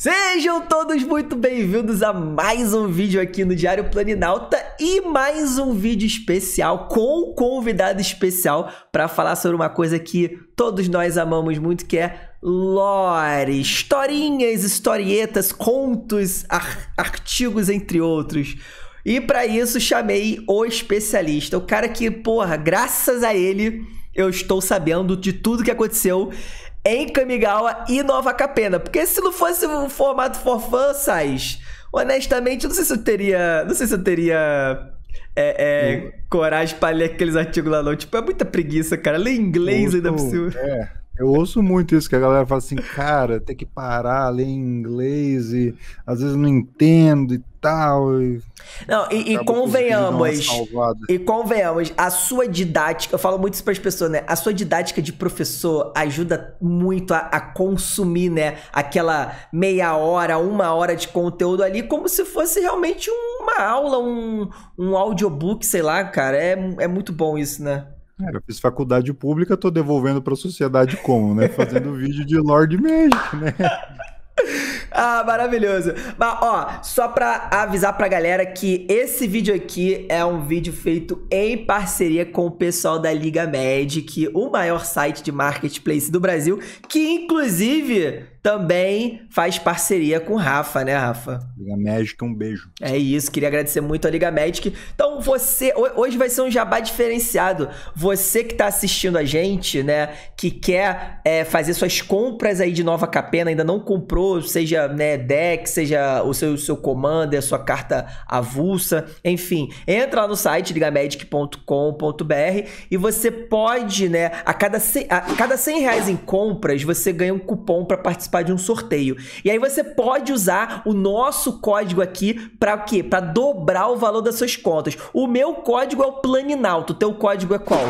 Sejam todos muito bem-vindos a mais um vídeo aqui no Diário Planinalta e mais um vídeo especial com um convidado especial para falar sobre uma coisa que todos nós amamos muito, que é lore, historinhas, historietas, contos, ar artigos, entre outros. E para isso chamei o especialista, o cara que, porra, graças a ele eu estou sabendo de tudo que aconteceu em Kamigawa e Nova Capena. Porque se não fosse um formato for fã, sais, honestamente, não sei se eu teria. Não sei se eu teria. É, é, coragem para ler aqueles artigos lá, não. Tipo, é muita preguiça, cara. Ler inglês ainda por cima. É. Eu ouço muito isso, que a galera fala assim, cara, tem que parar, ler em inglês e às vezes não entendo e tal. E... Não, e, e convenhamos, e convenhamos, a sua didática, eu falo muito isso para as pessoas, né? A sua didática de professor ajuda muito a, a, consumir, né? Aquela meia hora, uma hora de conteúdo ali, como se fosse realmente uma aula, um, um audiobook, sei lá, cara. É, é muito bom isso, né? Cara, é, eu fiz faculdade pública, tô devolvendo para a sociedade como, né? Fazendo vídeo de Lord Magic, né? Ah, maravilhoso. Mas, ó, só pra avisar pra galera que esse vídeo aqui é um vídeo feito em parceria com o pessoal da Liga Magic, o maior site de marketplace do Brasil, que inclusive também faz parceria com o Rafa, né, Rafa? Liga Magic, um beijo. É isso, queria agradecer muito a Liga Magic. Então, você. Hoje vai ser um jabá diferenciado. Você que está assistindo a gente, né, que quer é, fazer suas compras aí de nova capena, ainda não comprou, seja né, deck, seja o seu, o seu a sua carta avulsa, enfim, entra lá no site ligamedic.com.br e você pode, né, a cada, 100, a cada 100 reais em compras, você ganha um cupom para participar participar de um sorteio. E aí você pode usar o nosso código aqui para o quê? Para dobrar o valor das suas contas. O meu código é o Planinalto, o teu código é qual?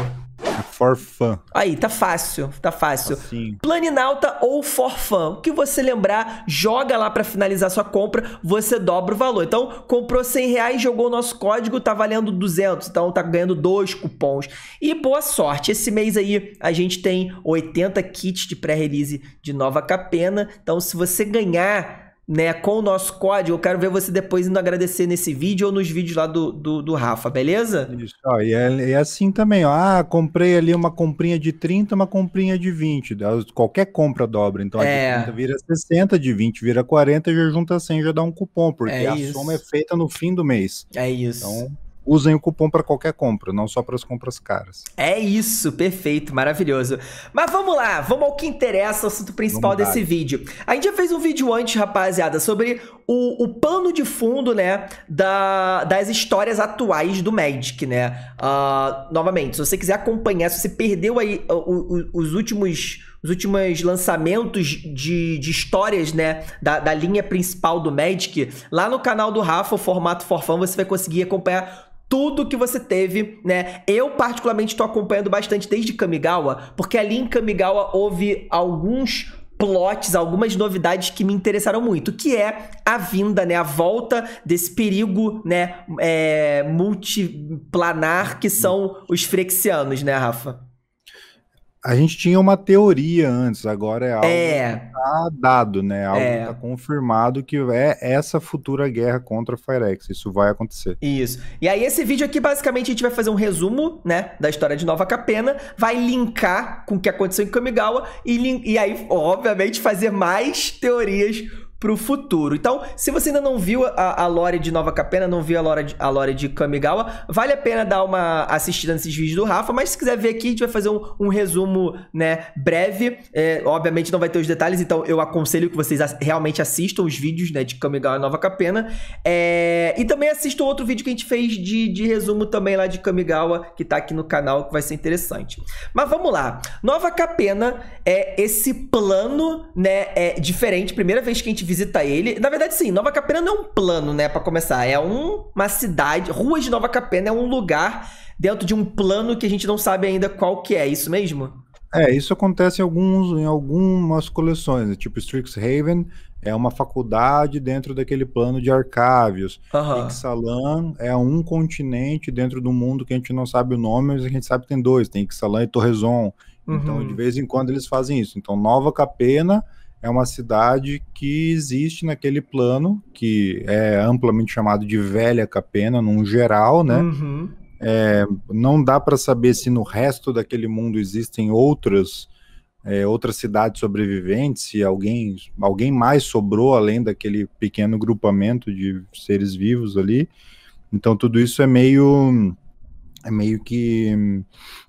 Forfã. Aí, tá fácil, tá fácil. Assim. Planinalta ou Forfã. O que você lembrar, joga lá para finalizar sua compra, você dobra o valor. Então, comprou 100 reais, jogou o nosso código, tá valendo 200. Então, tá ganhando dois cupons. E boa sorte. Esse mês aí, a gente tem 80 kits de pré-release de Nova Capena. Então, se você ganhar né, com o nosso código. Eu quero ver você depois indo agradecer nesse vídeo ou nos vídeos lá do, do, do Rafa, beleza? Isso, ó, e é, é, assim também, ó. Ah, comprei ali uma comprinha de 30, uma comprinha de 20. Qualquer compra dobra. Então é. a de 30 é. vira 60, de 20 vira 40, já junta 100, já dá um cupom, porque é a soma é feita no fim do mês. É isso. Então, usem o cupom para qualquer compra, não só para as compras caras. É isso, perfeito, maravilhoso. Mas vamos lá, vamos ao que interessa, o assunto principal vamos desse dar. vídeo. A gente já fez um vídeo antes, rapaziada, sobre o, o pano de fundo, né, da, das histórias atuais do Magic, né? Uh, novamente, se você quiser acompanhar, se você perdeu aí uh, os últimos os últimos lançamentos de, de histórias, né, da, da linha principal do Magic, lá no canal do Rafa, o formato Forfã, você vai conseguir acompanhar tudo que você teve, né? Eu, particularmente, estou acompanhando bastante desde Kamigawa, porque ali em Kamigawa houve alguns plots, algumas novidades que me interessaram muito, que é a vinda, né, a volta desse perigo, né, é, multiplanar que são os frexianos, né, Rafa? A gente tinha uma teoria antes, agora é algo é. que está dado, né? Algo é. que está confirmado que é essa futura guerra contra a Firex. Isso vai acontecer. Isso. E aí, esse vídeo aqui, basicamente, a gente vai fazer um resumo, né? Da história de Nova Capena, vai linkar com o que aconteceu em Kamigawa e, e aí, obviamente, fazer mais teorias pro futuro. Então, se você ainda não viu a, a lore de Nova Capena, não viu a lore, de, a lore de Kamigawa, vale a pena dar uma assistida nesses vídeos do Rafa, mas se quiser ver aqui, a gente vai fazer um, um resumo, né, breve. É, obviamente não vai ter os detalhes, então eu aconselho que vocês realmente assistam os vídeos, né, de Kamigawa e Nova Capena. É, e também assistam outro vídeo que a gente fez de, de resumo também lá de Kamigawa, que tá aqui no canal, que vai ser interessante. Mas vamos lá. Nova Capena é esse plano, né, é diferente. Primeira vez que a gente viu visita ele. Na verdade, sim, Nova Capena não é um plano, né, para começar. É um, uma cidade, Rua de Nova Capena é né, um lugar dentro de um plano que a gente não sabe ainda qual que é, isso mesmo? É, isso acontece em, alguns, em algumas coleções, né? tipo Strixhaven é uma faculdade dentro daquele plano de Arcávios. Uhum. Ixalan é um continente dentro do mundo que a gente não sabe o nome, mas a gente sabe que tem dois, tem Ixalan e Torrezon. Então, uhum. Então, de vez em quando eles fazem isso. Então, Nova Capena é uma cidade que existe naquele plano, que é amplamente chamado de Velha Capena, num geral, né? Uhum. É, não dá para saber se no resto daquele mundo existem outras é, outras cidades sobreviventes, se alguém, alguém mais sobrou além daquele pequeno grupamento de seres vivos ali. Então tudo isso é meio é meio que.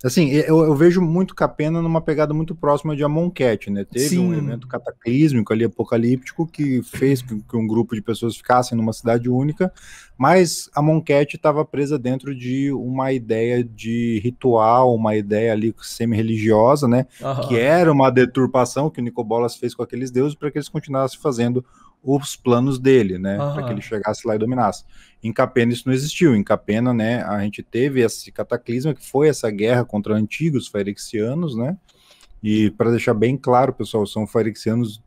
Assim, eu, eu, vejo muito Capena numa pegada muito próxima de Amonquete, né? Teve Sim. um evento cataclísmico ali, apocalíptico, que fez que um grupo de pessoas ficassem numa cidade única, mas a Monquete estava presa dentro de uma ideia de ritual, uma ideia ali semi-religiosa, né? Uhum. Que era uma deturpação que o Nicobolas fez com aqueles deuses para que eles continuassem fazendo os planos dele, né? Uhum. Para que ele chegasse lá e dominasse. Em Capena isso não existiu. Em Capena, né, a gente teve esse cataclisma que foi essa guerra contra antigos ferexianos, né? E para deixar bem claro, pessoal, são farixianos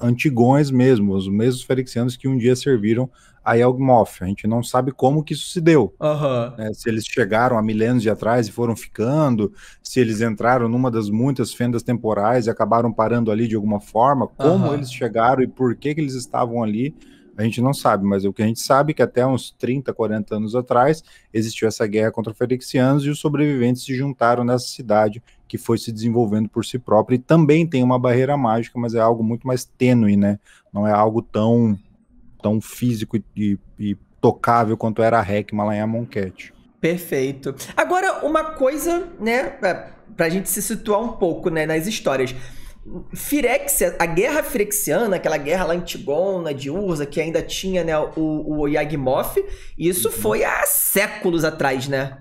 antigões mesmo, os mesmos farixianos que um dia serviram a Yelgmoth. A gente não sabe como que isso se deu. Uhum. Né? Se eles chegaram há milênios de atrás e foram ficando, se eles entraram numa das muitas fendas temporais e acabaram parando ali de alguma forma, como uhum. eles chegaram e por que, que eles estavam ali a gente não sabe, mas o que a gente sabe é que até uns 30, 40 anos atrás existiu essa guerra contra os felixianos e os sobreviventes se juntaram nessa cidade que foi se desenvolvendo por si própria e também tem uma barreira mágica, mas é algo muito mais tênue, né? Não é algo tão, tão físico e, e tocável quanto era a Heckman lá em Amonquete. Perfeito. Agora, uma coisa, né, Para é, pra gente se situar um pouco, né, nas histórias. Firexia, a guerra firexiana, aquela guerra lá antigona de Urza, que ainda tinha né, o, o Yagmoth, isso uhum. foi há séculos atrás, né?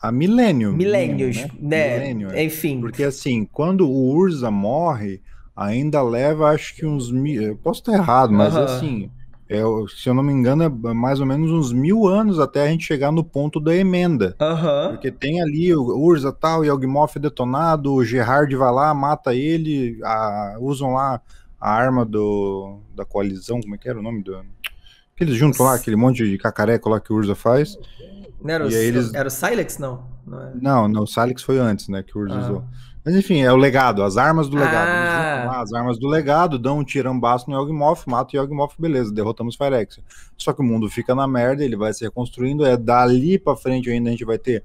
Há milênio. Milênios, né? né? Milênio, é. Enfim. Porque assim, quando o Urza morre, ainda leva acho que uns mil. Eu posso estar errado, mas uhum. assim, é, se eu não me engano, é mais ou menos uns mil anos até a gente chegar no ponto da emenda. Uhum. Porque tem ali o Urza tal, e Elgmoff é detonado, o Gerard vai lá, mata ele, a, usam lá a arma do, da coalizão, como é que era o nome do. Aqueles juntos lá, aquele monte de cacareco lá que o Urza faz. Não era, o, eles... era o Silex, não? Não, é? não, não, o Silex foi antes, né, que o Urza uhum. usou. Mas enfim, é o legado, as armas do legado. Ah. as armas do legado dão um tirambaço no Yogmoth, mata o Yogmoth, beleza, derrotamos Phyrexia. Só que o mundo fica na merda, ele vai se reconstruindo, é dali pra frente ainda a gente vai ter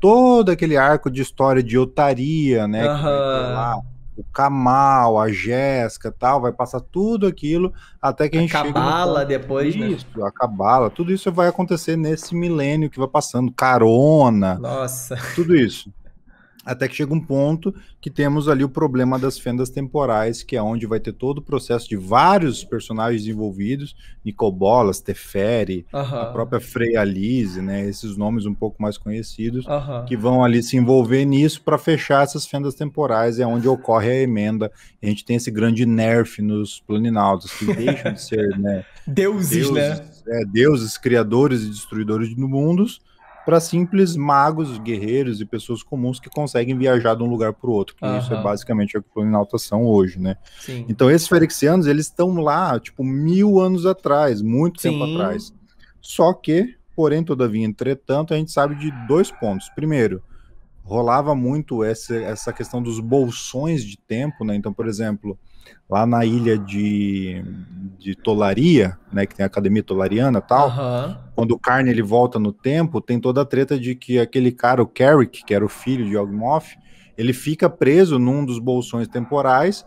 todo aquele arco de história de otaria, né? Lá, o Kamal, a Jéssica tal, vai passar tudo aquilo até que a, a gente chegue. chega. Cabala depois, né? isso, né? A cabala, tudo isso vai acontecer nesse milênio que vai passando. Carona. Nossa. Tudo isso. Até que chega um ponto que temos ali o problema das fendas temporais, que é onde vai ter todo o processo de vários personagens envolvidos, Nicobolas, Teferi, uh a própria Freya Lise, né, esses nomes um pouco mais conhecidos, que vão ali se envolver nisso para fechar essas fendas temporais, é onde ocorre a emenda. E a gente tem esse grande nerf nos planinautas, que deixam de ser, né, deuses, deuses, né? É, deuses, criadores e destruidores de mundos, para simples magos, guerreiros e pessoas comuns que conseguem viajar de um lugar para o outro. Uhum. Isso é basicamente o que Planalto são hoje, né? Sim. Então esses ferexianos eles estão lá, tipo, mil anos atrás, muito Sim. tempo atrás. Só que, porém, todavia, entretanto, a gente sabe de dois pontos. Primeiro, rolava muito essa, essa questão dos bolsões de tempo, né? Então, por exemplo, lá na ilha de, de Tolaria, né, que tem a academia tolariana tal, uhum. quando o Carne ele volta no tempo, tem toda a treta de que aquele cara, o Carrick, que era o filho de Ogmoth, ele fica preso num dos bolsões temporais,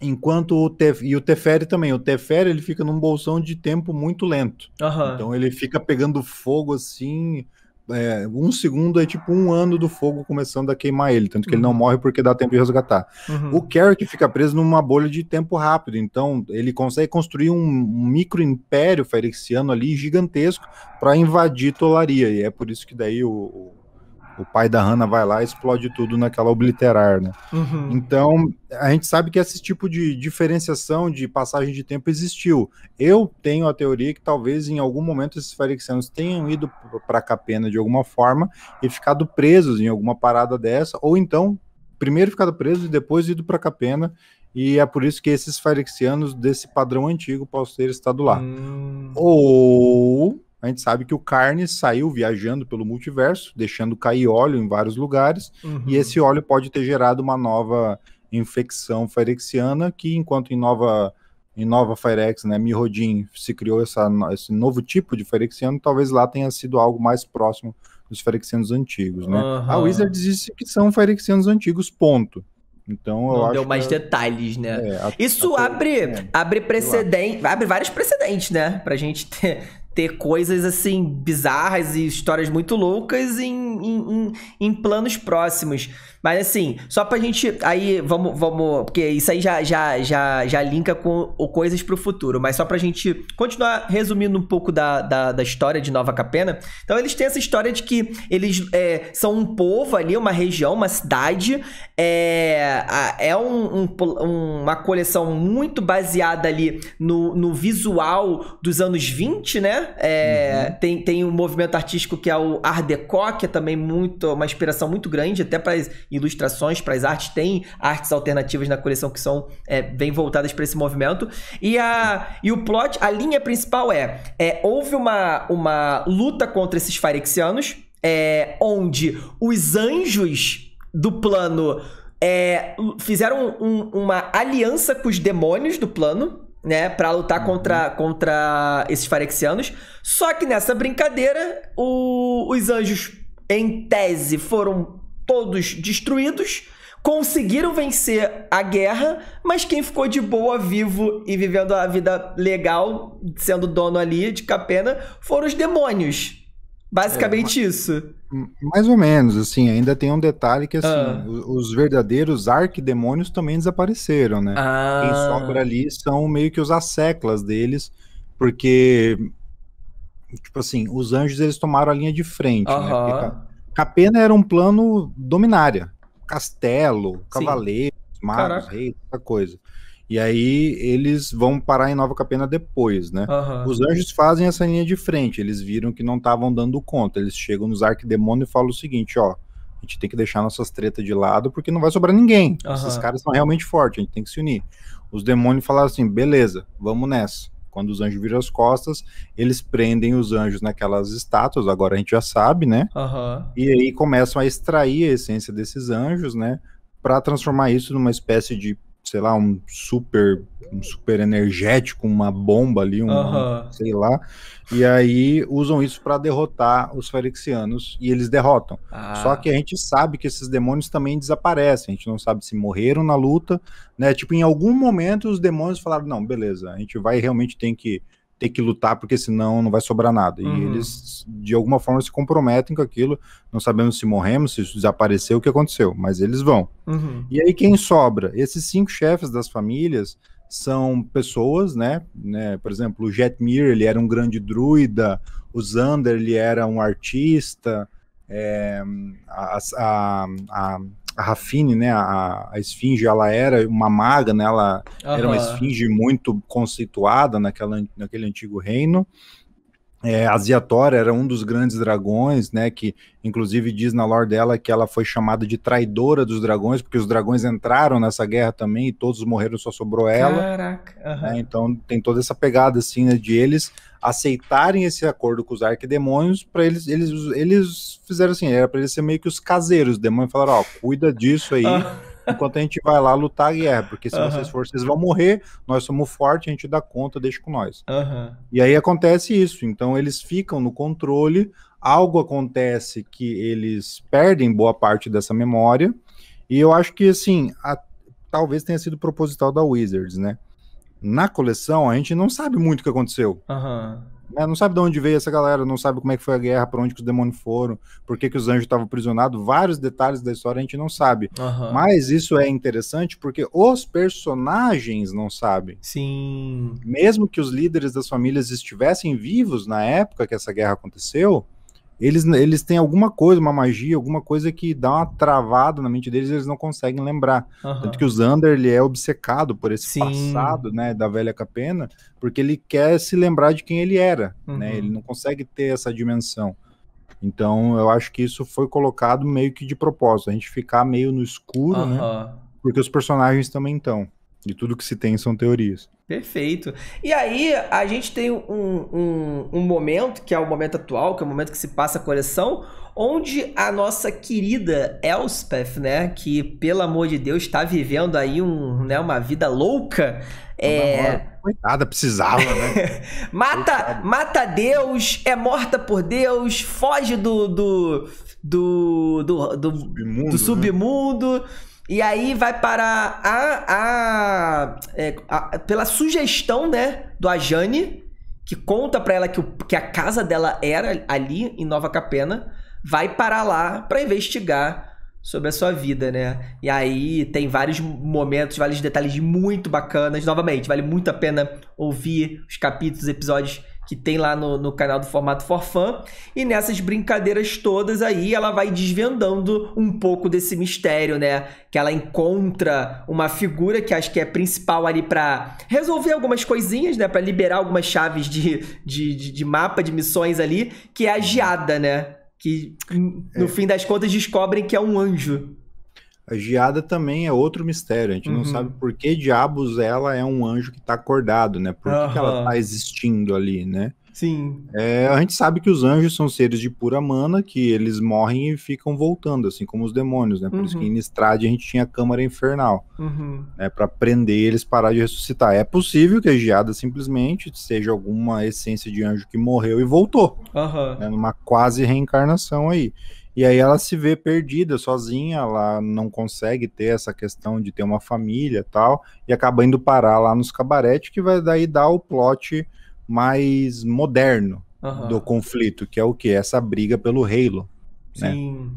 enquanto o Tef e o Teferi também, o Teferi ele fica num bolsão de tempo muito lento. Uhum. Então ele fica pegando fogo assim, é, um segundo é tipo um ano do fogo começando a queimar ele, tanto que uhum. ele não uhum. morre porque dá tempo de resgatar. Uhum. O Carrot fica preso numa bolha de tempo rápido, então ele consegue construir um micro império ferexiano ali gigantesco para invadir Tolaria, e é por isso que daí o o pai da Hannah vai lá e explode tudo naquela obliterar, né? Uhum. Então, a gente sabe que esse tipo de diferenciação de passagem de tempo existiu. Eu tenho a teoria que talvez em algum momento esses farixianos tenham ido para Capena de alguma forma e ficado presos em alguma parada dessa, ou então primeiro ficado preso e depois ido para Capena e é por isso que esses Farixianos desse padrão antigo possam ter estado lá. Hum. Ou a gente sabe que o Carnes saiu viajando pelo multiverso, deixando cair óleo em vários lugares, uhum. e esse óleo pode ter gerado uma nova infecção firexiana, que enquanto em nova em Nova Firex, né, Mirodin, se criou essa, esse novo tipo de Firexiano, talvez lá tenha sido algo mais próximo dos Firexianos antigos, né? Uhum. A Wizard disse que são Firexianos antigos, ponto. Então eu Não acho deu mais que... É detalhes, né? É, a, Isso a, abre, é, abre precedente, abre vários precedentes, né? Pra gente ter, ter coisas assim bizarras e histórias muito loucas em, em, em, em planos próximos. Mas assim, só pra gente. Aí vamos. vamos porque isso aí já, já, já, já linka com coisas pro futuro. Mas só pra gente continuar resumindo um pouco da, da, da história de Nova Capena. Então eles têm essa história de que eles é, são um povo ali, uma região, uma cidade. É, é um, um, uma coleção muito baseada ali no, no visual dos anos 20, né? É, uhum. tem, tem um movimento artístico que é o Art Deco, que é também muito, uma inspiração muito grande, até para ilustrações para as artes. Tem artes alternativas na coleção que são é, bem voltadas para esse movimento. E, a, e o plot, a linha principal é, é houve uma, uma luta contra esses farexianos, é, onde os anjos do plano é, fizeram um, uma aliança com os demônios do plano, né, para lutar contra, uhum. contra esses farexianos. Só que nessa brincadeira, o, os anjos, em tese, foram todos destruídos, conseguiram vencer a guerra, mas quem ficou de boa, vivo e vivendo a vida legal, sendo dono ali de Capena, foram os demônios. Basicamente é, mas, isso. Mais ou menos, assim, ainda tem um detalhe que assim, ah. os, verdadeiros arquidemônios também desapareceram, né? Ah. Quem sobra ali são meio que os asseclas deles, porque tipo assim, os anjos eles tomaram a linha de frente, uhum. né? Porque, tá Capena era um plano dominária. Castelo, cavaleiro, magos, rei, essa coisa. E aí eles vão parar em Nova Capena depois, né? Uhum. Os anjos fazem essa linha de frente, eles viram que não estavam dando conta. Eles chegam nos arquidemônios e falam o seguinte, ó, a gente tem que deixar nossas tretas de lado porque não vai sobrar ninguém. Uhum. Esses caras são realmente fortes, a gente tem que se unir. Os demônios falaram assim, beleza, vamos nessa. Quando os anjos viram as costas, eles prendem os anjos naquelas estátuas, agora a gente já sabe, né? Uhum. E aí começam a extrair a essência desses anjos, né? Para transformar isso numa espécie de, sei lá, um super um super energético, uma bomba ali, uma, sei lá. E aí usam isso para derrotar os Ferixianos e eles derrotam. Ah. Só que a gente sabe que esses demônios também desaparecem. A gente não sabe se morreram na luta, né? Tipo, em algum momento os demônios falaram: não, beleza, a gente vai realmente tem que ter que lutar, porque senão não vai sobrar nada. Uhum. E eles, de alguma forma, se comprometem com aquilo. Não sabemos se morremos, se desapareceu, o que aconteceu, mas eles vão. Uhum. E aí, quem sobra? Esses cinco chefes das famílias, são pessoas, né? né? Por exemplo, o Jetmir, ele era um grande druida, o Xander, ele era um artista, é, a, a, a, a Rafine, né? A, a Esfinge, ela era uma maga, né? Ela uhum. era uma esfinge muito conceituada naquela, naquele antigo reino. É, era um dos grandes dragões, né? Que inclusive diz na lore dela que ela foi chamada de traidora dos dragões, porque os dragões entraram nessa guerra também e todos morreram, só sobrou ela. Caraca. Uhum. então tem toda essa pegada assim né, de eles aceitarem esse acordo com os arquidemônios para eles, eles, eles fizeram assim, era para eles ser meio que os caseiros. Os demônios falaram, ó, oh, cuida disso aí. Uhum enquanto a gente vai lá lutar a guerra, porque se uhum. vocês forem, vocês vão morrer, nós somos fortes, a gente dá conta, deixa com nós. E aí acontece isso, então eles ficam no controle, algo acontece que eles perdem boa parte dessa memória, e eu acho que, assim, a, talvez tenha sido proposital da Wizards, né? Na coleção, a gente não sabe muito o que aconteceu. Aham. Né? Não sabe de onde veio essa galera, não sabe como é que foi a guerra, para onde que os demônios foram, por que, que os anjos estavam aprisionados, vários detalhes da história a gente não sabe. Uhum. Mas isso é interessante porque os personagens não sabem. Sim. Mesmo que os líderes das famílias estivessem vivos na época que essa guerra aconteceu, eles, eles têm alguma coisa, uma magia, alguma coisa que dá uma travada na mente deles e eles não conseguem lembrar. Uhum. Tanto que o Xander, ele é obcecado por esse Sim. passado, né, da velha capena, porque ele quer se lembrar de quem ele era, né, uhum. né, ele não consegue ter essa dimensão. Então, eu acho que isso foi colocado meio que de propósito, a gente ficar meio no escuro, uhum. né, porque os personagens também estão. E tudo que se tem são teorias. Perfeito. E aí, a gente tem um, um, um, momento, que é o momento atual, que é o momento que se passa a coleção, onde a nossa querida Elspeth, né, que pelo amor de Deus está vivendo aí um, né, uma vida louca, é... Coitada, precisava, né? mata, mata Deus, é morta por Deus, foge do do do do, do submundo, do né? submundo né? E aí vai para a, a, é, a pela sugestão, né, do Ajane, que conta para ela que, o, que a casa dela era ali em Nova Capena, vai para lá para investigar sobre a sua vida, né? E aí tem vários momentos, vários detalhes muito bacanas. Novamente, vale muito a pena ouvir os capítulos, episódios que tem lá no, no canal do Formato Forfã. E nessas brincadeiras todas aí, ela vai desvendando um pouco desse mistério, né? Que ela encontra uma figura que acho que é principal ali para resolver algumas coisinhas, né? Para liberar algumas chaves de, de, de, de mapa, de missões ali, que é a Giada, né? Que no é. fim das contas descobrem que é um anjo. A geada também é outro mistério. A gente uhum. não sabe por que diabos ela é um anjo que está acordado, né? Por uhum. que, ela está existindo ali, né? Sim. É, a gente sabe que os anjos são seres de pura mana, que eles morrem e ficam voltando, assim como os demônios, né? Por uhum. isso que uhum. em Estrade a gente tinha a Câmara Infernal, uhum. né? para prender eles, parar de ressuscitar. É possível que a geada simplesmente seja alguma essência de anjo que morreu e voltou, uhum. né? numa quase reencarnação aí. E aí ela se vê perdida, sozinha, ela não consegue ter essa questão de ter uma família tal, e acaba indo parar lá nos cabaretes, que vai daí dar o plot mais moderno uhum. do conflito, que é o que? Essa briga pelo Halo. Né? Sim. Né?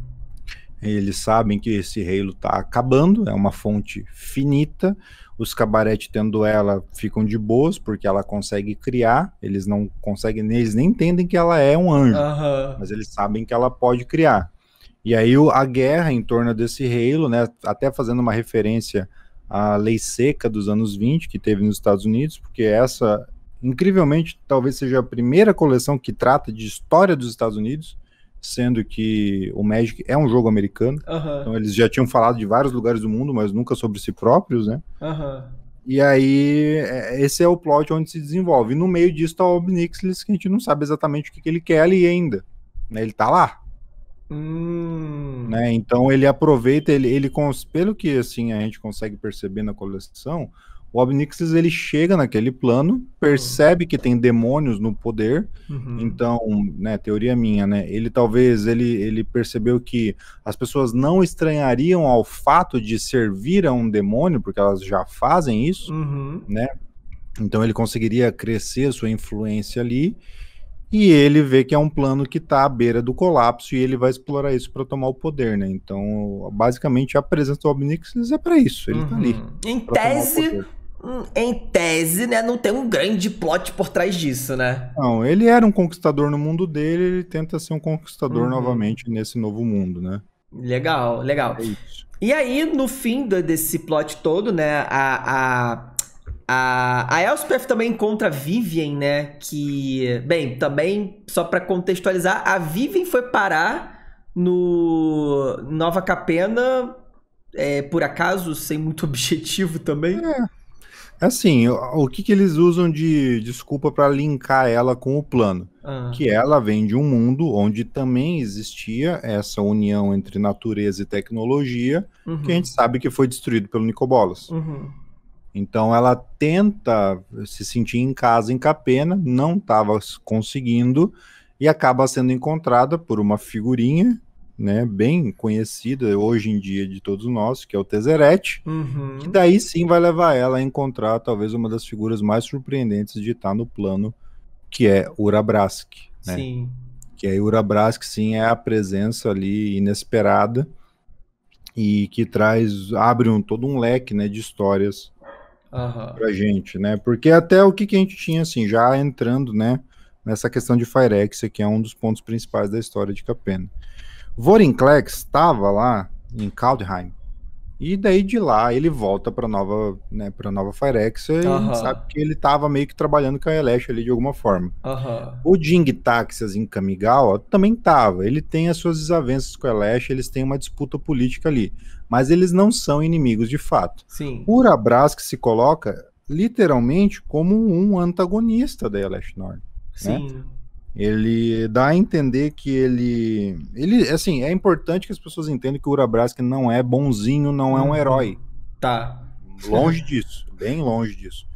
Eles sabem que esse Halo está acabando, é uma fonte finita, os cabaretes tendo ela ficam de boas, porque ela consegue criar, eles não conseguem, eles nem entendem que ela é um anjo, uhum. mas eles sabem que ela pode criar. E aí a guerra em torno desse reino, né, até fazendo uma referência à lei seca dos anos 20 que teve nos Estados Unidos, porque essa incrivelmente talvez seja a primeira coleção que trata de história dos Estados Unidos sendo que o Magic é um jogo americano. Então eles já tinham falado de vários lugares do mundo, mas nunca sobre si próprios, né? E aí, é, esse é o plot onde se desenvolve. E no meio disso tá o Obnixlis, que a gente não sabe exatamente o que, que ele quer ali ainda. Né? Ele tá lá. Hum. Né? Então ele aproveita, ele, ele, pelo que assim a gente consegue perceber na coleção, o Obnixis ele chega naquele plano, percebe que tem demônios no poder. Uhum. Então, né, teoria minha, né? Ele talvez ele, ele percebeu que as pessoas não estranhariam ao fato de servir a um demônio, porque elas já fazem isso, uhum. né? Então ele conseguiria crescer a sua influência ali. E ele vê que é um plano que está à beira do colapso e ele vai explorar isso para tomar o poder, né? Então, basicamente, a presença do Obnixis é para isso. Ele está ali. Uhum. Em tese, em tese, né, não tem um grande plot por trás disso, né? Não, ele era um conquistador no mundo dele, ele tenta ser um conquistador uhum. novamente nesse novo mundo, né? Legal, legal. É e aí, no fim do, desse plot todo, né, a, a, a, a Elspeth também encontra a Vivian, né, que, bem, também, só para contextualizar, a Vivian foi parar no Nova Capena é, por acaso, sem muito objetivo também. É. Assim, o que, que eles usam de desculpa para linkar ela com o plano? Ah. Que ela vem de um mundo onde também existia essa união entre natureza e tecnologia, uhum. que a uhum. gente sabe que foi destruído pelo Nicobolas. Uhum. Então ela tenta se sentir em casa em Capena, não estava conseguindo e acaba sendo encontrada por uma figurinha né, bem conhecida hoje em dia de todos nós, que é o Tezzeret, uhum. que daí sim vai levar ela a encontrar talvez uma das figuras mais surpreendentes de estar no plano, que é Urabrask, né? Sim. Que aí é Urabrask sim é a presença ali inesperada e que traz abre um todo um leque, né, de histórias uhum. pra gente, né? Porque até o que, que a gente tinha assim, já entrando, né, nessa questão de Firex, que é um dos pontos principais da história de Capena. Vorinclex estava lá em Kaldheim. E daí de lá ele volta para nova, né, para Nova Firexia e sabe que ele tava meio que trabalhando com a Elesh ali de alguma forma. O Jing Taxas em Kamigawa também tava. Ele tem as suas desavenças com a Elesh, eles têm uma disputa política ali, mas eles não são inimigos de fato. Sim. Urabras que se coloca literalmente como um antagonista da Elesh Nord. Né? Sim. Né? Ele dá a entender que ele. ele assim, é importante que as pessoas entendam que o Urabrask não é bonzinho, não é um uhum. herói. Tá. Longe disso, bem longe disso.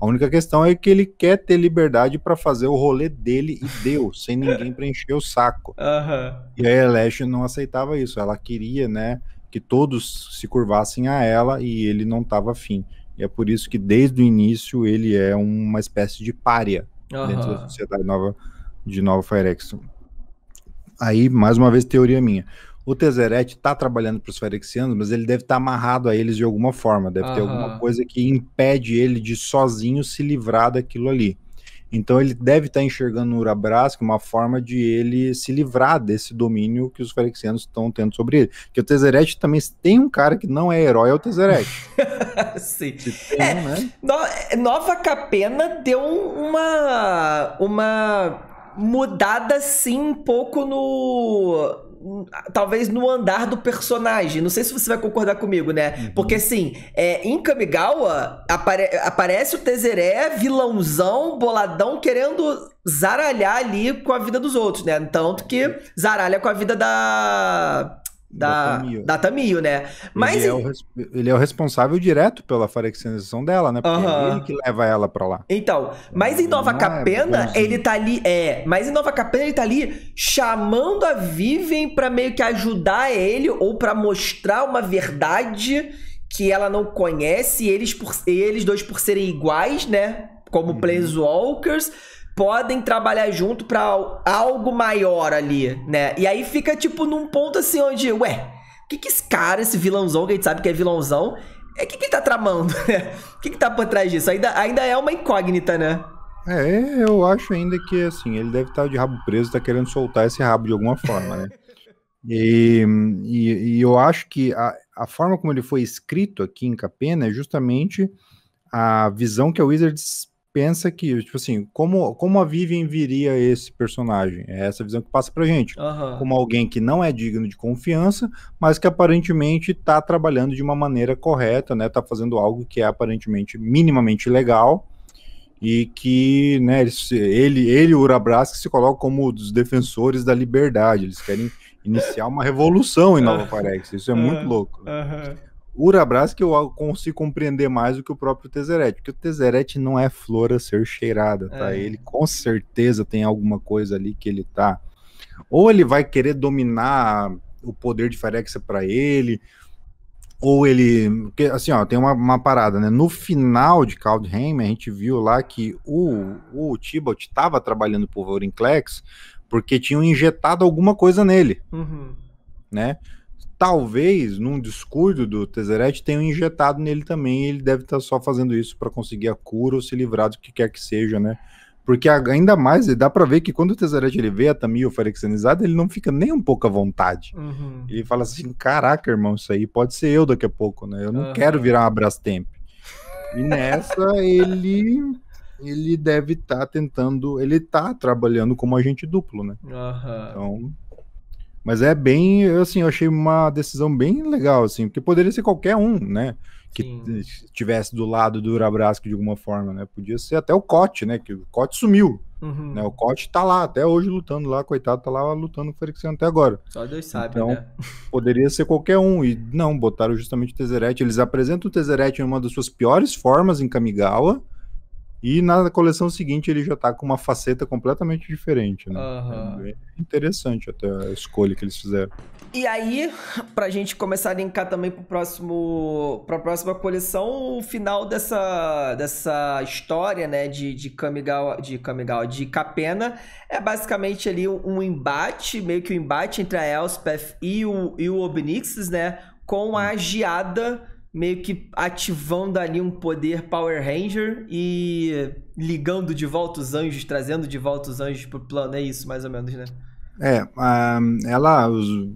A única questão é que ele quer ter liberdade para fazer o rolê dele e deu, sem ninguém preencher o saco. Uhum. E a Eleste não aceitava isso. Ela queria, né, que todos se curvassem a ela e ele não estava afim. E é por isso que desde o início ele é uma espécie de pária uhum. dentro da sociedade nova de nova Firex. Aí, mais uma vez, teoria minha. O Tesseret está trabalhando para os Firexianos, mas ele deve estar tá amarrado a eles de alguma forma. Deve Aham. ter alguma coisa que impede ele de sozinho se livrar daquilo ali. Então ele deve estar tá enxergando no Urabrask uma forma de ele se livrar desse domínio que os Ferexianos estão tendo sobre ele. Porque o Tesseret também tem um cara que não é herói, é o Tesseret. Sim. Tem, é, né? no, Nova Capena deu uma, uma mudada sim um pouco no talvez no andar do personagem. Não sei se você vai concordar comigo, né? Uhum. Porque assim, é, em Kamigawa apare aparece o Tezeré vilãozão, boladão, querendo zaralhar ali com a vida dos outros, né? Tanto que zaralha com a vida da da, Datamio. Datamio, né? Mas ele é, o, ele é o responsável direto pela farexianização dela, né? Porque uhum. é ele que leva ela para lá. Então, mas em Nova ah, Capena, é ele tá ali, é, mas em Nova Capena ele tá ali chamando a Vivian para meio que ajudar ele ou para mostrar uma verdade que ela não conhece, eles por eles dois por serem iguais, né? Como uhum. Planeswalkers podem trabalhar junto para algo maior ali, né? E aí fica tipo num ponto assim onde, ué, o que que esse cara, esse vilãozão que a gente sabe que é vilãozão, é que que ele tá tramando, né? O que que tá por trás disso? Ainda, ainda é uma incógnita, né? É, eu acho ainda que assim, ele deve estar tá de rabo preso, tá querendo soltar esse rabo de alguma forma, né? e, e, e, eu acho que a, a forma como ele foi escrito aqui em Capena é justamente a visão que a Wizards pensa que, tipo assim, como, como a Vivian viria esse personagem? É essa visão que passa pra gente. Uhum. Como alguém que não é digno de confiança, mas que aparentemente tá trabalhando de uma maneira correta, né? Tá fazendo algo que é aparentemente minimamente legal e que, né, ele, ele o Urabras que se coloca como dos defensores da liberdade. Eles querem iniciar uma revolução em Nova Parex. Isso é muito louco. Né? Uhum. Urabras que eu consigo compreender mais do que o próprio Tezeret, porque o Tezeret não é flor a ser cheirada, tá? É. Ele com certeza tem alguma coisa ali que ele tá. Ou ele vai querer dominar o poder de Ferexa para ele, ou ele. Porque, assim, ó, tem uma, uma parada, né? No final de Caldheim, a gente viu lá que o, o Tibalt estava trabalhando pro Vorinclex porque tinham injetado alguma coisa nele, uhum. né? talvez num descuido do Tezzeret tenham injetado nele também. Ele deve estar tá só fazendo isso para conseguir a cura ou se livrar do que quer que seja, né? Porque ainda mais, dá para ver que quando o Tezzeret ele vê a Tamil ferexenizada, ele não fica nem um pouco à vontade. Uhum. Ele fala assim: caraca, irmão, isso aí pode ser eu daqui a pouco, né? Eu não uhum. quero virar uma Brastemp. E nessa, ele ele deve estar tá tentando, ele está trabalhando como agente duplo, né? Uhum. Então, mas é bem, assim, eu achei uma decisão bem legal, assim, porque poderia ser qualquer um, né? Que estivesse tivesse do lado do Urabrasco de alguma forma, né? Podia ser até o Cote, né? Que o Cote sumiu. Uhum. Né? O Cote tá lá, até hoje lutando lá, coitado, tá lá lutando com o Ferixiano até agora. Só Deus sabe, então, né? Poderia ser qualquer um. E não, botaram justamente o Tezeret. Eles apresentam o Tezeret em uma das suas piores formas em Kamigawa. E na coleção seguinte ele já tá com uma faceta completamente diferente, né? Uhum. É interessante até a escolha que eles fizeram. E aí, pra gente começar a linkar também pro próximo, pra próxima coleção, o final dessa, dessa história, né, de, de Kamigawa, de Kamigawa, de Capena, é basicamente ali um embate, meio que um embate entre a Elspeth e o, e o Obnixis, né, com a uhum. geada meio que ativando ali um poder Power Ranger e ligando de volta os anjos, trazendo de volta os anjos pro plano. É isso, mais ou menos, né? É, ela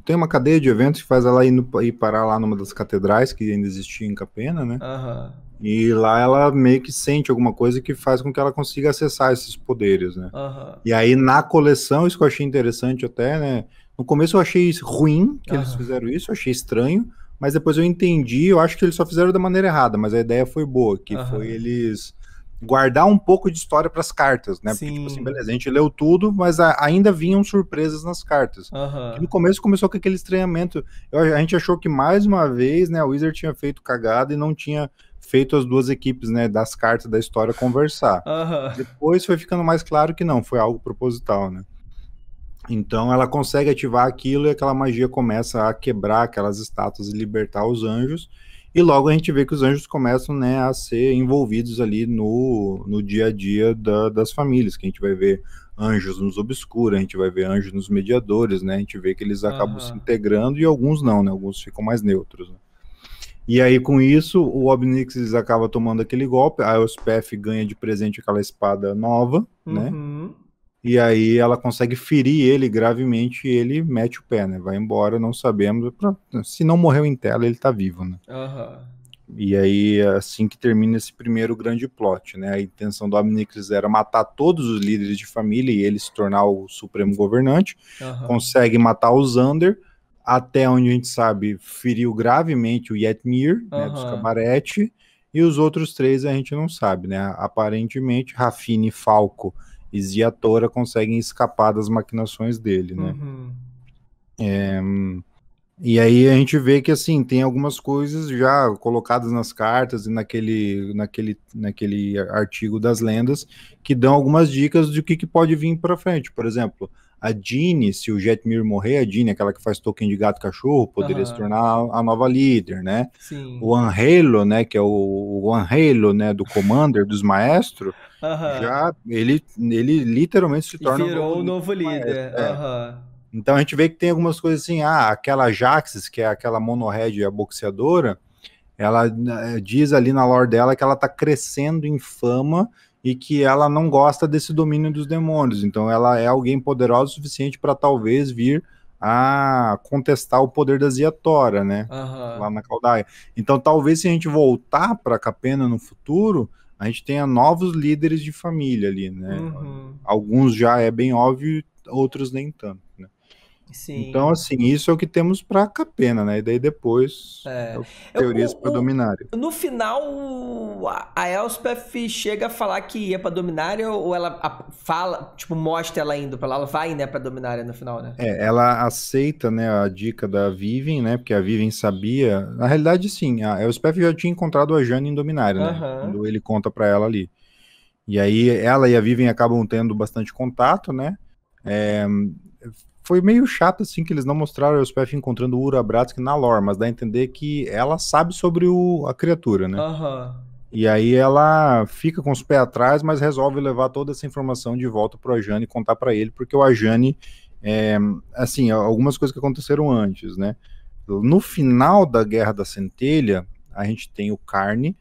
tem uma cadeia de eventos que faz ela ir, no, ir parar lá numa das catedrais que ainda existia em Capena, né? Uhum. E lá ela meio que sente alguma coisa que faz com que ela consiga acessar esses poderes, né? Uhum. E aí na coleção, isso que eu achei interessante até, né? No começo eu achei ruim que uhum. eles fizeram isso, eu achei estranho, mas depois eu entendi, eu acho que eles só fizeram da maneira errada, mas a ideia foi boa, que uhum. foi eles guardar um pouco de história para as cartas, né? Sim. Porque, tipo assim, beleza, a gente leu tudo, mas a, ainda vinham surpresas nas cartas. Uhum. no começo começou com aquele estranhamento. Eu, a gente achou que mais uma vez, né, a Wizard tinha feito cagada e não tinha feito as duas equipes, né, das cartas da história conversar. Uhum. Depois foi ficando mais claro que não, foi algo proposital, né? Então ela consegue ativar aquilo e aquela magia começa a quebrar aquelas estátuas e libertar os anjos. E logo a gente vê que os anjos começam né, a ser envolvidos ali no, no dia a dia da, das famílias, que a gente vai ver anjos nos obscuros, a gente vai ver anjos nos mediadores, né? A gente vê que eles acabam uhum. se integrando e alguns não, né? Alguns ficam mais neutros. Né? E aí, com isso, o obnixes acaba tomando aquele golpe, a Elspeth ganha de presente aquela espada nova, né. uhum. né? e aí ela consegue ferir ele gravemente e ele mete o pé, né? Vai embora, não sabemos. Se não morreu em tela, ele tá vivo, né? Uhum. E aí, assim que termina esse primeiro grande plot, né? A intenção do Omnicris era matar todos os líderes de família e ele se tornar o supremo governante. Uhum. Consegue matar o Xander, até onde a gente sabe, feriu gravemente o Yetmir, uhum. né, dos Cabarete, e os outros três a gente não sabe, né? Aparentemente, Rafine e Falco e a Tora conseguem escapar das maquinações dele, né? Uhum. É, e aí a gente vê que assim tem algumas coisas já colocadas nas cartas e naquele, naquele, naquele artigo das lendas que dão algumas dicas de o que, que pode vir para frente. Por exemplo, a Dini, se o Jetmir morrer, a Dini, aquela que faz token de gato cachorro, poderia uhum. se tornar a nova líder, né? Sim. O Anhelo, né, que é o, Anhelo, né, do Commander, dos Maestros, uhum. já ele, ele literalmente se torna... virou o novo, líder, Uhum. É. Então a gente vê que tem algumas coisas assim, ah, aquela Jaxis, que é aquela monohead, a boxeadora, ela eh, diz ali na lore dela que ela tá crescendo em fama e que ela não gosta desse domínio dos demônios. Então ela é alguém poderosa o suficiente para talvez vir a contestar o poder da Ziatora, né? Uhum. Lá na Caldaia. Então talvez se a gente voltar para Capena no futuro, a gente tenha novos líderes de família ali, né? Uhum. Alguns já é bem óbvio, outros nem tanto, né? Sim. Então, assim, isso é o que temos para Capena, né? E daí depois é. é teorias para Dominária. No final, a Elspeth chega a falar que ia para Dominária ou ela fala, tipo, mostra ela indo para lá, ela vai, né, para Dominária no final, né? É, ela aceita, né, a dica da Vivian, né? Porque a Vivian sabia. Na realidade, sim, a Elspeth já tinha encontrado a Jane em Dominária, né? Uhum. Quando ele conta para ela ali. E aí ela e a Vivian acabam tendo bastante contato, né? É, foi meio chato, assim, que eles não mostraram os pés encontrando o Urabratsky na lore, mas dá a entender que ela sabe sobre o, a criatura, né? Aham. Uhum. E aí ela fica com os pés atrás, mas resolve levar toda essa informação de volta pro Ajane e contar para ele, porque o Ajane, é, assim, algumas coisas que aconteceram antes, né? No final da Guerra da Centelha, a gente tem o Carne,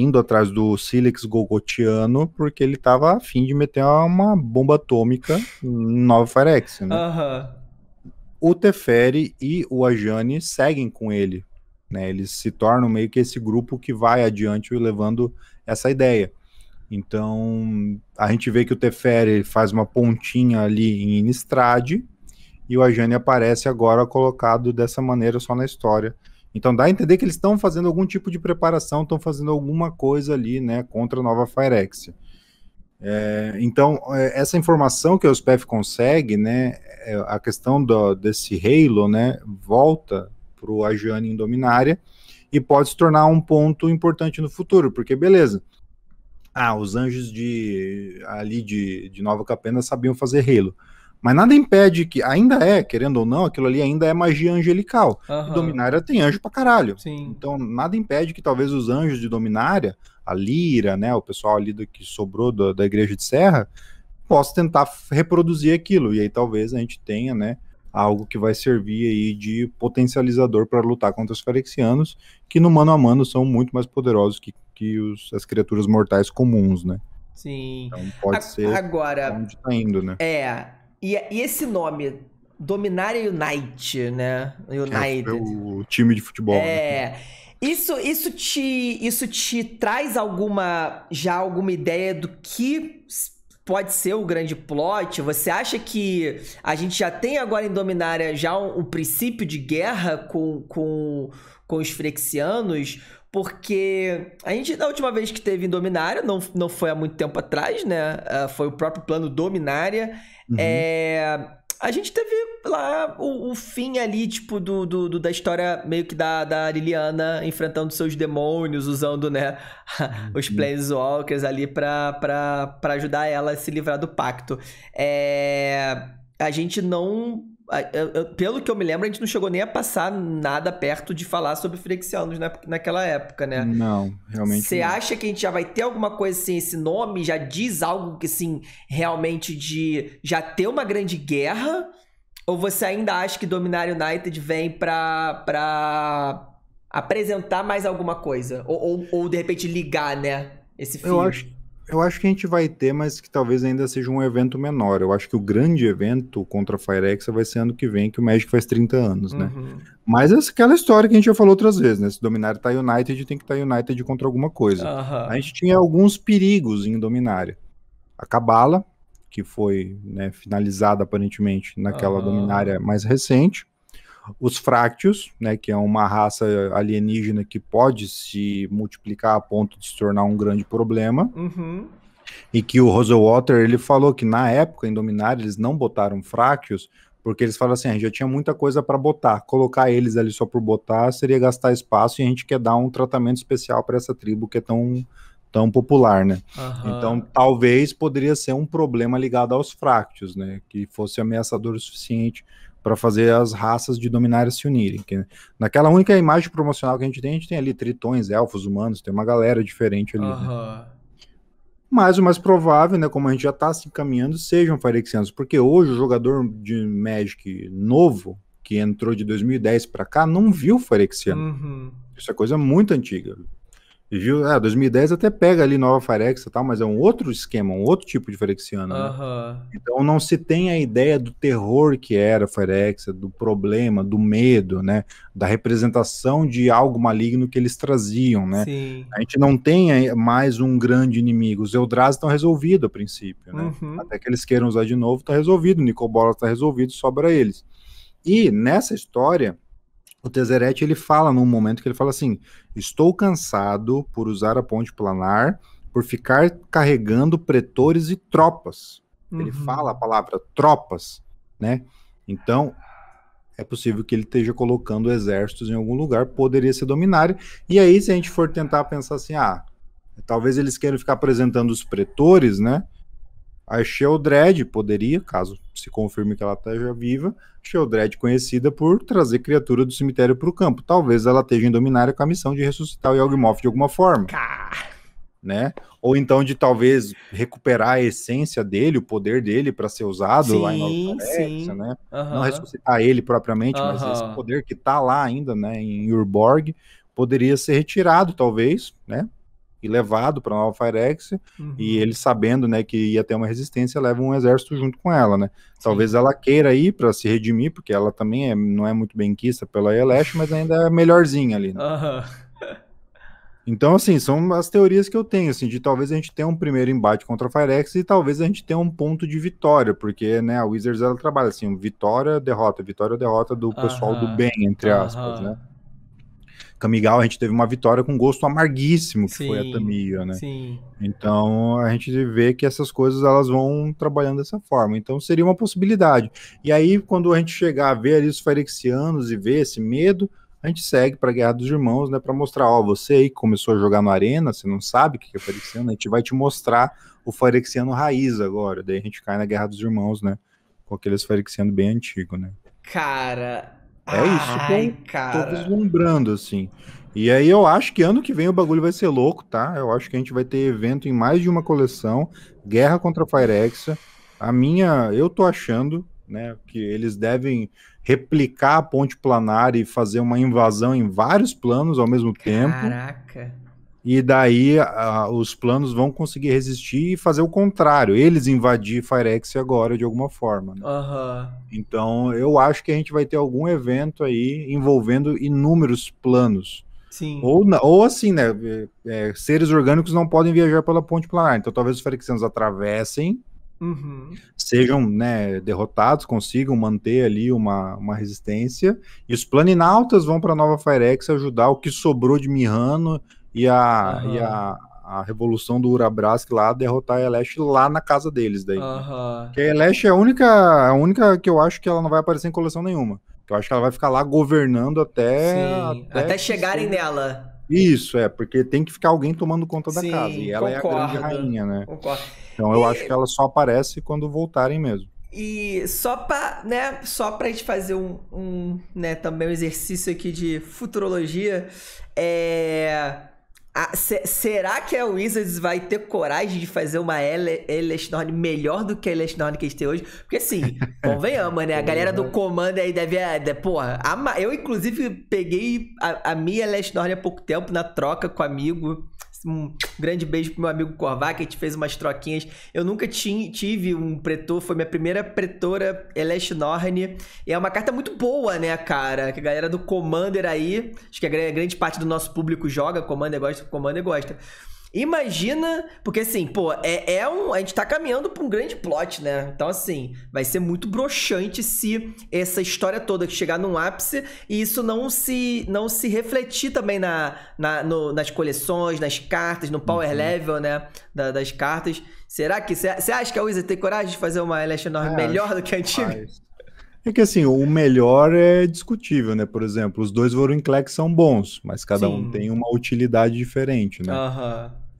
indo atrás do Silex Golgotiano, porque ele tava afim de meter uma bomba atômica no Nova Farex, né? Uhum. O Teferi e o Ajani seguem com ele, né? Eles se tornam meio que esse grupo que vai adiante levando essa ideia. Então, a gente vê que o Teferi faz uma pontinha ali em Estrade e o Ajani aparece agora colocado dessa maneira só na história, então dá a entender que eles estão fazendo algum tipo de preparação, estão fazendo alguma coisa ali, né, contra a nova Firex. É, então, é, essa informação que a SPF consegue, né, é, a questão do, desse Halo, né, volta para o Agiane Indominária e pode se tornar um ponto importante no futuro, porque beleza, ah, os anjos de ali de, de Nova Capena sabiam fazer Halo. Mas nada impede que, ainda é, querendo ou não, aquilo ali ainda é magia angelical. Uhum. Dominária tem anjo pra caralho. Sim. Então, nada impede que talvez os anjos de Dominária, a Lira, né, o pessoal ali do, que sobrou do, da Igreja de Serra, possa tentar reproduzir aquilo. E aí talvez a gente tenha, né, algo que vai servir aí de potencializador para lutar contra os Ferexianos, que no mano a mano são muito mais poderosos que, que os, as criaturas mortais comuns, né? Sim. Então pode a, ser agora, onde tá indo, né? É, e, e esse nome, dominar Unite, né? United. É, o time de futebol. Né? É. Né? Isso, isso, te, isso te traz alguma já alguma ideia do que pode ser o grande plot? Você acha que a gente já tem agora em Dominária já um, um princípio de guerra com, com, com os Frexianos? Porque a gente, da última vez que teve em Dominária, não, não foi há muito tempo atrás, né? Uh, foi o próprio plano Dominária. Uhum. É a gente teve lá o, o fim ali, tipo, do, do, do, da história meio que da, da Liliana enfrentando seus demônios, usando, né, os uhum. Planeswalkers ali pra, pra, pra ajudar ela a se livrar do pacto. É... A gente não pelo que eu me lembro, a gente não chegou nem a passar nada perto de falar sobre Flexianos naquela época, né? Não, realmente. Você acha que a gente já vai ter alguma coisa assim? Esse nome já diz algo que, sim, realmente de já ter uma grande guerra? Ou você ainda acha que Dominar United vem pra, pra apresentar mais alguma coisa? Ou, ou, ou de repente ligar, né? Esse filme. Eu acho, eu acho que a gente vai ter, mas que talvez ainda seja um evento menor. Eu acho que o grande evento contra a Firex vai ser ano que vem, que o Magic faz 30 anos, né? Uhum. Mas é aquela história que a gente já falou outras vezes, né? Se dominar tá United, tem que estar tá United contra alguma coisa. Uhum. A gente tinha alguns perigos em dominar. A Cabala, que foi né, finalizada aparentemente naquela uhum. dominária mais recente os Fractios, né, que é uma raça alienígena que pode se multiplicar a ponto de se tornar um grande problema. Uhum. E que o Rosewater ele falou que na época em Dominar eles não botaram Fractios porque eles falam assim, ah, a gente já tinha muita coisa para botar, colocar eles ali só por botar seria gastar espaço e a gente quer dar um tratamento especial para essa tribo que é tão tão popular, né? Uhum. Então, talvez poderia ser um problema ligado aos fractos, né? Que fosse ameaçador o suficiente para fazer as raças de dominários se unirem. Que, naquela única imagem promocional que a gente tem, a gente tem ali tritões, elfos, humanos, tem uma galera diferente ali. Uhum. Né? Mas o mais provável, né, como a gente já está se encaminhando, sejam Phyrexianos, porque hoje o jogador de Magic novo, que entrou de 2010 para cá, não viu Phyrexiano. Uhum. Isso é coisa muito antiga. Viu? Ah, 2010 até pega ali Nova Farex e tal, mas é um outro esquema, um outro tipo de farexiano. Né? Então não se tem a ideia do terror que era a farexa, do problema, do medo, né? Da representação de algo maligno que eles traziam, né? Sim. A gente não tem mais um grande inimigo. Os Eldrazi estão resolvidos a princípio, né? Uhum. Até que eles queiram usar de novo, está resolvido. O Nicobola está resolvido, sobra eles. E nessa história o Tezeretti ele fala num momento que ele fala assim: estou cansado por usar a ponte planar, por ficar carregando pretores e tropas. Uhum. Ele fala a palavra tropas, né? Então é possível que ele esteja colocando exércitos em algum lugar, poderia ser dominar. E aí, se a gente for tentar pensar assim, ah, talvez eles queiram ficar apresentando os pretores, né? A Sheldred poderia, caso se confirme que ela esteja viva, Sheldred conhecida por trazer criatura do cemitério para o campo. Talvez ela esteja em Dominária com a missão de ressuscitar o Yawgmoth de alguma forma. Né? Ou então de talvez recuperar a essência dele, o poder dele para ser usado sim, lá em Nova né? Uhum. Não ressuscitar ele propriamente, uhum. mas esse poder que está lá ainda, né, em Urborg, poderia ser retirado, talvez, né? e levado para Nova Firex, uhum. e ele sabendo, né, que ia ter uma resistência, leva um exército junto com ela, né? Sim. Talvez ela queira ir para se redimir, porque ela também é, não é muito benquista pela Eleste, mas ainda é melhorzinha ali, né? Uhum. Então, assim, são as teorias que eu tenho, assim, de talvez a gente tenha um primeiro embate contra a Firex e talvez a gente tenha um ponto de vitória, porque, né, a Wizards, ela trabalha assim, vitória, derrota, vitória, derrota do pessoal do bem, entre aspas, né? Camigal a gente teve uma vitória com gosto amarguíssimo, que sim, foi a Tamiya, né? Sim. Então a gente vê que essas coisas elas vão trabalhando dessa forma. Então seria uma possibilidade. E aí, quando a gente chegar a ver ali os Ferexianos e ver esse medo, a gente segue para a Guerra dos Irmãos, né? Para mostrar, ó, você aí que começou a jogar na Arena, você não sabe o que é Ferexiano, a gente vai te mostrar o Ferexiano raiz agora. Daí a gente cai na Guerra dos Irmãos, né? Com aqueles Ferexianos bem antigo, né? Cara, é isso que cara. tô deslumbrando, assim. E aí eu acho que ano que vem o bagulho vai ser louco, tá? Eu acho que a gente vai ter evento em mais de uma coleção, guerra contra a Firexa. A minha, eu tô achando, né, que eles devem replicar a ponte planar e fazer uma invasão em vários planos ao mesmo Caraca. tempo. Caraca e daí a, os planos vão conseguir resistir e fazer o contrário, eles invadir Firex agora de alguma forma. Né? Uhum. Então eu acho que a gente vai ter algum evento aí envolvendo inúmeros planos. Sim. Ou, ou assim, né? É, é, seres orgânicos não podem viajar pela ponte planar, então talvez os Firexianos atravessem. Uhum. sejam né, derrotados, consigam manter ali uma, uma resistência, e os planinautas vão para a Nova Firex ajudar o que sobrou de Mirano e a, uhum. e a, a revolução do Urabrask lá derrotar a Elesh lá na casa deles daí. Uhum. Que a Elesh é a única, a única que eu acho que ela não vai aparecer em coleção nenhuma. Que eu acho que ela vai ficar lá governando até até, até, chegarem que... nela. Isso, é, porque tem que ficar alguém tomando conta da Sim, casa. E ela concordo, é a grande rainha, né? Concordo. Então eu e... acho que ela só aparece quando voltarem mesmo. E só pra, né, só pra gente fazer um, um né, também um exercício aqui de futurologia, é... Ah, será que a Wizards vai ter coragem de fazer uma Elesnorn melhor do que a Elesnorn que a gente tem hoje? Porque assim, convenhamos, né? A galera do comando aí deve. É, deve porra, eu inclusive peguei a, a minha Elesnorn há pouco tempo na troca com amigo. Um grande beijo pro meu amigo Corvá, que a gente fez umas troquinhas. Eu nunca ti, tive um pretor, foi minha primeira pretora, Elesh Norne. E é uma carta muito boa, né, cara? Que a galera do Commander aí, acho que a grande parte do nosso público joga Commander, gosta, Commander gosta. Imagina, porque assim, pô, é, é um. A gente tá caminhando pra um grande plot, né? Então, assim, vai ser muito broxante se essa história toda chegar num ápice e isso não se não se refletir também na, na no, nas coleções, nas cartas, no power uhum. level, né? Da, das cartas. Será que. Você acha que a Wizard tem coragem de fazer uma Election é, melhor do que a antiga? Faz. É que assim, o melhor é discutível, né? Por exemplo, os dois Vorinclex são bons, mas cada Sim. um tem uma utilidade diferente, né?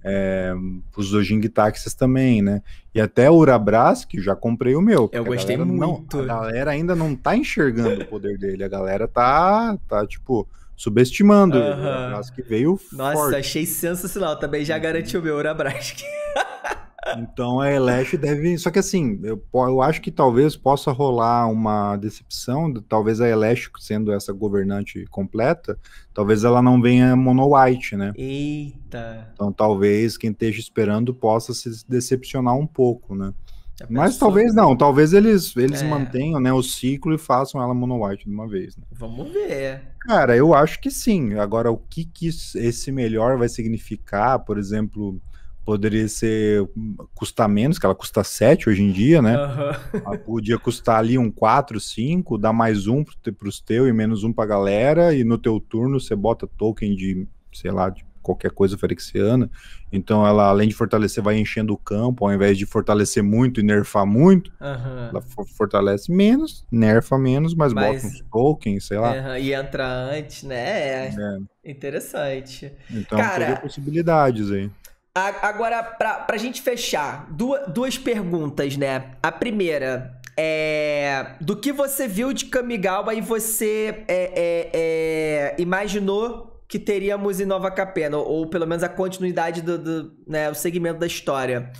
É, os Dojing Taxis também, né? E até o Urabras, que já comprei o meu. Eu gostei muito. Não, a galera ainda não tá enxergando o poder dele, a galera tá, tá tipo, subestimando. Uhum. -huh. O Urabrask que veio Nossa, forte. achei sensacional. Também já garantiu o meu Urabras. Então a Eleste deve. Só que assim, eu, eu acho que talvez possa rolar uma decepção. Talvez a Eleste, sendo essa governante completa, talvez ela não venha mono-white, né? Eita! Então talvez quem esteja esperando possa se decepcionar um pouco, né? Já Mas pensou, talvez né? não, talvez eles, eles é. mantenham né, o ciclo e façam ela mono-white de uma vez. Né? Vamos ver. Cara, eu acho que sim. Agora, o que, que esse melhor vai significar, por exemplo, poderia ser custar menos, que ela custa 7 hoje em dia, né? Uhum. podia custar ali um 4, 5, dar mais um para os teus e menos um para a galera, e no teu turno você bota token de, sei lá, de qualquer coisa ferexiana. Então ela, além de fortalecer, vai enchendo o campo, ao invés de fortalecer muito e nerfar muito, uhum. ela fortalece menos, nerfa menos, mas, mas... bota uns tokens, sei lá. Uhum. E entra antes, né? É. é. Interessante. Então, Cara... possibilidades aí. Agora, pra, pra gente fechar, duas, duas perguntas, né? A primeira é. Do que você viu de Kamigawa e você é, é, é, imaginou que teríamos em Nova Capena, ou, pelo menos a continuidade do, do né, o segmento da história.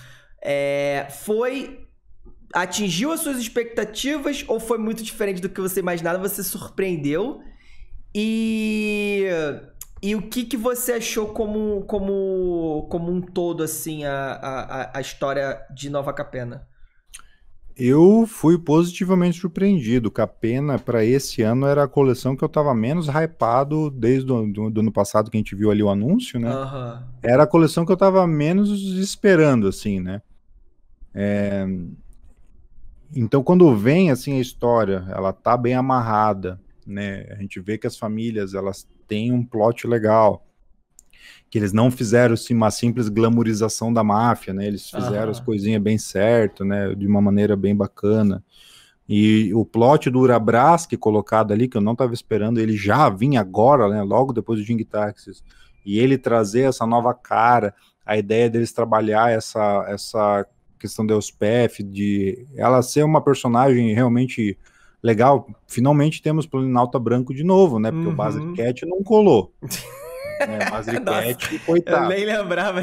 É, foi. Atingiu as suas expectativas ou foi muito diferente do que você imaginava? Você surpreendeu? E e o que, que você achou como, como, como um todo, assim, a, a, a história de Nova Capena? Eu fui positivamente surpreendido. Capena, para esse ano, era a coleção que eu estava menos hypado desde o do, ano passado, que a gente viu ali o anúncio, né? Uhum. Era a coleção que eu estava menos esperando, assim, né? É... Então, quando vem, assim, a história, ela tá bem amarrada, né? A gente vê que as famílias, elas tem um plot legal. Que eles não fizeram assim, uma simples glamorização da máfia, né? Eles fizeram as coisinhas bem certo, né? De uma maneira bem bacana. E o plot do Urabraski é colocado ali, que eu não estava esperando, ele já vinha agora, né? Logo depois do Jing Taxis. E ele trazer essa nova cara, a ideia deles trabalhar essa, essa questão da pf de ela ser uma personagem realmente legal, finalmente temos Planalto Branco de novo, né? Porque uhum. o Basri Cat não colou. né? O Cat, coitado. Eu nem lembrava.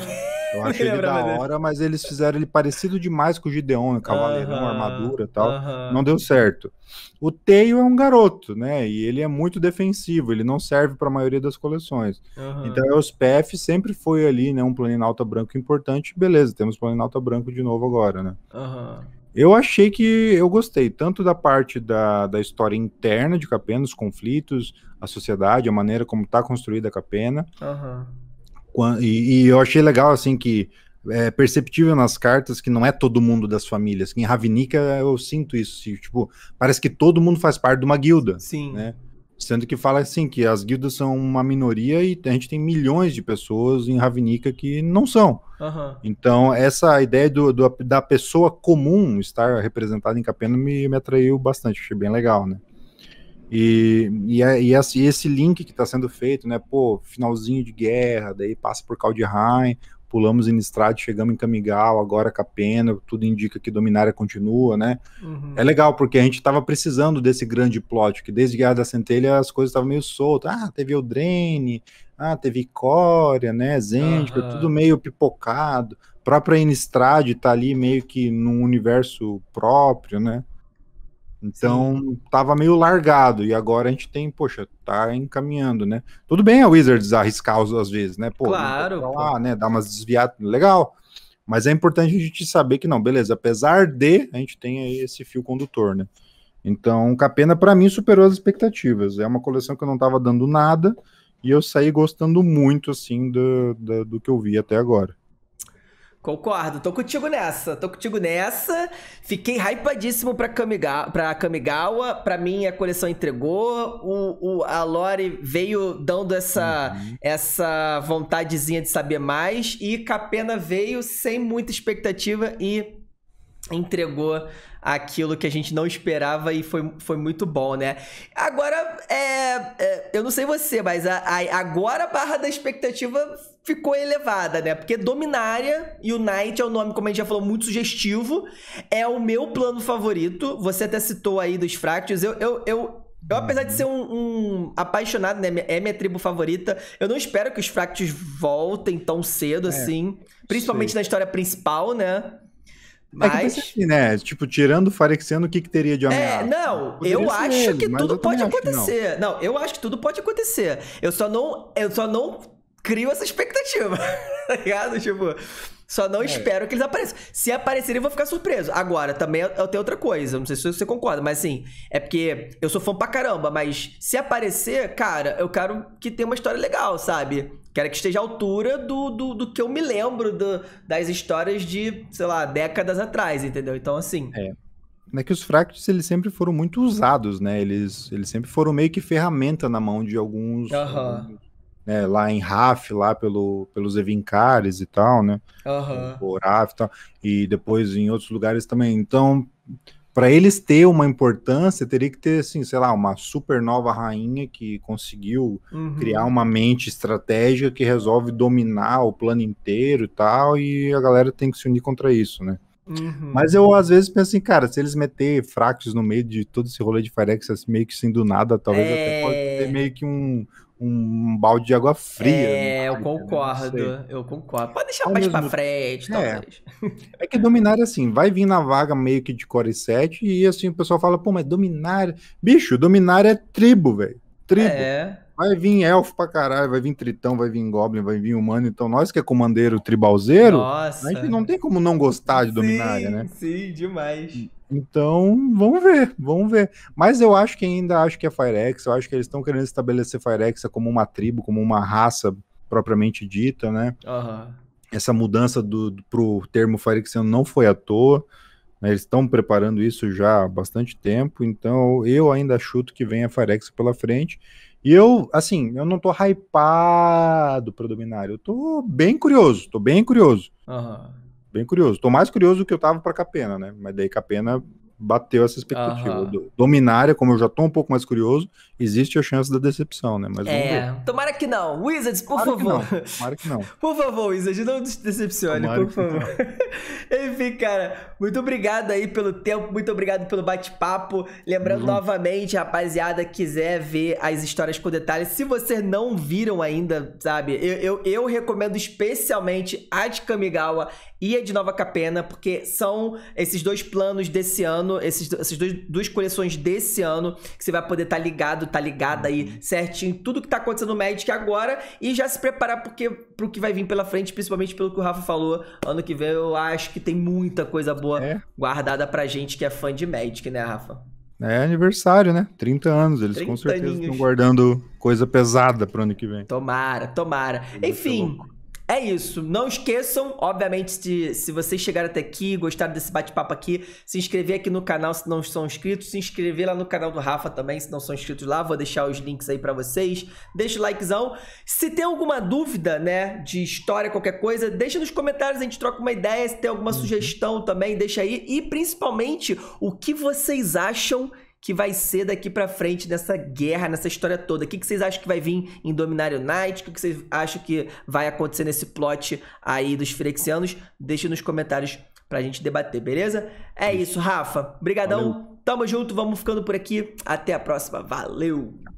Eu achei ele da hora, mas eles fizeram ele parecido demais com o Gideon, né? cavaleirão, uh -huh, armadura tal. Uh -huh. Não deu certo. O Teio é um garoto, né? E ele é muito defensivo, ele não serve para a maioria das coleções. Uh -huh. Então, é os PF sempre foi ali, né? Um Planalto Branco importante. Beleza, temos Planalto Branco de novo agora, né? Eu achei que eu gostei, tanto da parte da, da história interna de Capena, os conflitos, a sociedade, a maneira como está construída a Capena. Uhum. E, e, eu achei legal, assim, que é perceptível nas cartas que não é todo mundo das famílias. Em Ravinica eu sinto isso, tipo, parece que todo mundo faz parte de uma guilda. Sim. Né? Sendo que fala assim que as guildas são uma minoria e a gente tem milhões de pessoas em Ravnica que não são. Uhum. Então, essa ideia do, do, da pessoa comum estar representada em Capena me, me atraiu bastante, achei bem legal, né? E, e, é, e é assim, esse link que está sendo feito, né? Pô, finalzinho de guerra, daí passa por Kaldheim, pulamos em Nistrad, chegamos em Camigal, agora Capena, tudo indica que Dominária continua, né? Uhum. É legal, porque a gente estava precisando desse grande plot, que desde Guerra da Centelha as coisas estavam meio soltas. Ah, teve Eldraine, ah, teve Cória, né? Zendika, uhum. tudo meio pipocado. A própria Innistrad tá ali meio que num universo próprio, né? Então, Sim. tava meio largado. E agora a gente tem, poxa, tá encaminhando, né? Tudo bem a Wizards arriscar às vezes, né? Pô, claro. Lá, né? Dar umas desviadas, legal. Mas é importante a gente saber que não, beleza. Apesar de a gente tem aí esse fio condutor, né? Então, Capena, para mim, superou as expectativas. É uma coleção que eu não tava dando nada. E eu saí gostando muito, assim, do, do, do que eu vi até agora. Concordo, tô contigo nessa, tô contigo nessa. Fiquei hypadíssimo pra, Kamiga, pra Kamigawa, pra mim a coleção entregou. O, o a Lore veio dando essa, uhum. essa vontadezinha de saber mais. E Capena veio sem muita expectativa e entregou aquilo que a gente não esperava e foi, foi muito bom, né? Agora, é, é, eu não sei você, mas a, a, agora a barra da expectativa ficou elevada, né? Porque Dominária e o Knight é um nome, como a gente já falou, muito sugestivo. É o meu plano favorito. Você até citou aí dos Fractures. Eu, eu, eu, eu, apesar de ser um, um, apaixonado, né? É minha tribo favorita. Eu não espero que os Fractures voltem tão cedo, é, assim. Principalmente sei. na história principal, né? Mas... É que assim, né? Tipo, tirando o Farexiano, o que, que teria de ameaça? É, não, Poderia eu acho que tudo pode acontecer. Não. não. eu acho que tudo pode acontecer. Eu só não, eu só não crio essa expectativa, tá ligado? Tipo, só não é. espero que eles apareçam. Se aparecerem, eu vou ficar surpreso. Agora, também eu tenho outra coisa, não sei se você concorda, mas assim, é porque eu sou fã pra caramba, mas se aparecer, cara, eu quero que tenha uma história legal, sabe? Quero que esteja à altura do, do, do que eu me lembro do, das histórias de, sei lá, décadas atrás, entendeu? Então, assim. É. é que os fractos eles sempre foram muito usados, né? Eles, eles sempre foram meio que ferramenta na mão de alguns. Uhum. né, lá em RAF, lá pelo, pelos Evincares e tal, né? Uhum. O RAF e tal. E depois em outros lugares também. Então, para eles ter uma importância, teria que ter, assim, sei lá, uma supernova rainha que conseguiu uhum. criar uma mente estratégica que resolve dominar o plano inteiro e tal, e a galera tem que se unir contra isso, né? Uhum. Mas eu às vezes penso assim, cara, se eles meter Fracos no meio de todo esse rolê de Firex, assim, meio que sem assim, do nada, talvez é... até pode ter é. meio que um, um balde de água fria. É, né? eu concordo, eu concordo. Pode deixar mais pra frente, é. talvez. É. é que dominar, assim, vai vir na vaga meio que de core 7 e assim o pessoal fala, pô, mas dominar. É- Bicho, dominar é tribo, velho. Tribo. É. Vai vir elfo pra caralho, vai vir tritão, vai vir goblin, vai vir humano. Então, nós que é comandeiro tribalzeiro, Nossa. a gente não tem como não gostar de sim, dominária, né? Sim, demais. E então, vamos ver, vamos ver. Mas eu acho que ainda acho que é Firex, eu acho que eles estão querendo estabelecer Firex como uma tribo, como uma raça propriamente dita, né? Uhum. Essa mudança do, do, pro termo Firexiano não foi à toa. Né? Eles estão preparando isso já há bastante tempo, então eu ainda chuto que vem a Firex pela frente. E eu, assim, eu não tô hypado pro Dominário, eu tô bem curioso, tô bem curioso. Uhum bem curioso. Tô mais curioso do que eu tava para Capena, né? Mas daí Capena bateu essa expectativa. Uhum. Dominária, como eu já tô um pouco mais curioso, existe a chance da decepção, né? Mas é, tomara que não. Wizards, por tomara favor. Que não. Tomara que não. por favor, Wizards, não decepcione, tomara por favor. Enfim, cara, muito obrigado aí pelo tempo, muito obrigado pelo bate-papo. Lembrando uhum. novamente, rapaziada, quiser ver as histórias com detalhes, se vocês não viram ainda, sabe, eu, eu, eu recomendo especialmente a de Kamigawa e a de Nova Capena, porque são esses dois planos desse ano ano, esses, essas dois, duas coleções desse ano, que você vai poder estar tá ligado, tá ligada aí uhum. certinho, tudo que tá acontecendo no Magic agora e já se preparar porque, pro que vai vir pela frente, principalmente pelo que o Rafa falou. Ano que vem eu acho que tem muita coisa boa é. guardada pra gente que é fã de Magic, né, Rafa? É aniversário, né? 30 anos. Eles 30 com certeza aninhos. estão guardando coisa pesada pro ano que vem. Tomara, tomara. Enfim é isso. Não esqueçam, obviamente, de, se vocês chegaram até aqui, gostaram desse bate-papo aqui, se inscrever aqui no canal se não são inscritos, se inscrever lá no canal do Rafa também, se não são inscritos lá, vou deixar os links aí para vocês. Deixa o likezão. Se tem alguma dúvida, né, de história, qualquer coisa, deixa nos comentários, a gente troca uma ideia, se tem alguma uhum. sugestão também, deixa aí. E principalmente, o que vocês acham que vai ser daqui para frente nessa guerra, nessa história toda? O que, que vocês acham que vai vir em Dominário Night? O que, que vocês acham que vai acontecer nesse plot aí dos Firexianos? Deixe nos comentários pra gente debater, beleza? É isso, Rafa. Brigadão. Valeu. Tamo junto, vamos ficando por aqui. Até a próxima. Valeu!